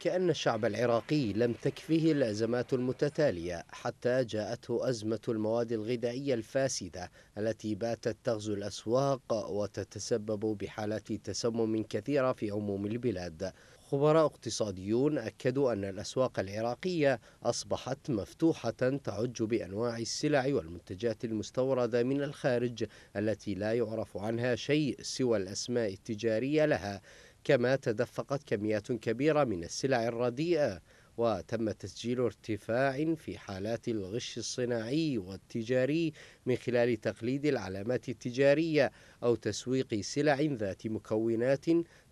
كأن الشعب العراقي لم تكفه الأزمات المتتالية حتى جاءته أزمة المواد الغذائية الفاسدة التي باتت تغزو الأسواق وتتسبب بحالات تسمم كثيرة في عموم البلاد خبراء اقتصاديون أكدوا أن الأسواق العراقية أصبحت مفتوحة تعج بأنواع السلع والمنتجات المستوردة من الخارج التي لا يعرف عنها شيء سوى الأسماء التجارية لها كما تدفقت كميات كبيرة من السلع الرديئة وتم تسجيل ارتفاع في حالات الغش الصناعي والتجاري من خلال تقليد العلامات التجارية أو تسويق سلع ذات مكونات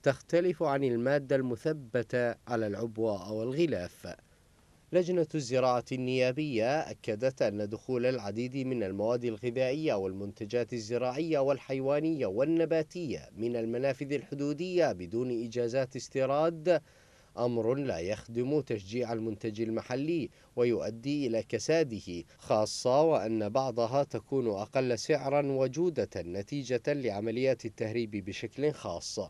تختلف عن المادة المثبتة على العبوة أو الغلاف لجنة الزراعة النيابية أكدت أن دخول العديد من المواد الغذائية والمنتجات الزراعية والحيوانية والنباتية من المنافذ الحدودية بدون إجازات استيراد أمر لا يخدم تشجيع المنتج المحلي ويؤدي إلى كساده خاصة وأن بعضها تكون أقل سعرا وجودة نتيجة لعمليات التهريب بشكل خاص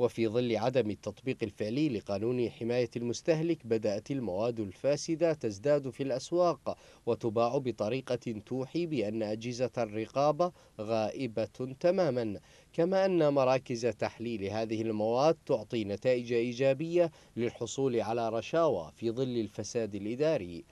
وفي ظل عدم التطبيق الفعلي لقانون حماية المستهلك بدأت المواد الفاسدة تزداد في الأسواق وتباع بطريقة توحي بأن أجهزة الرقابة غائبة تماما كما أن مراكز تحليل هذه المواد تعطي نتائج إيجابية للحصول على رشاوى في ظل الفساد الإداري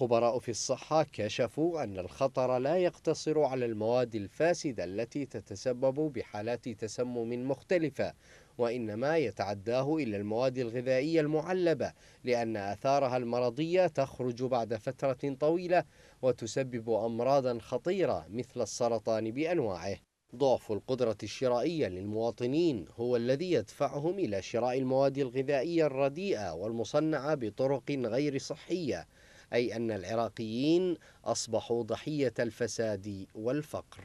خبراء في الصحة كشفوا أن الخطر لا يقتصر على المواد الفاسدة التي تتسبب بحالات تسمم مختلفة وإنما يتعداه إلى المواد الغذائية المعلبة لأن آثارها المرضية تخرج بعد فترة طويلة وتسبب أمراضا خطيرة مثل السرطان بأنواعه ضعف القدرة الشرائية للمواطنين هو الذي يدفعهم إلى شراء المواد الغذائية الرديئة والمصنعة بطرق غير صحية أي أن العراقيين أصبحوا ضحية الفساد والفقر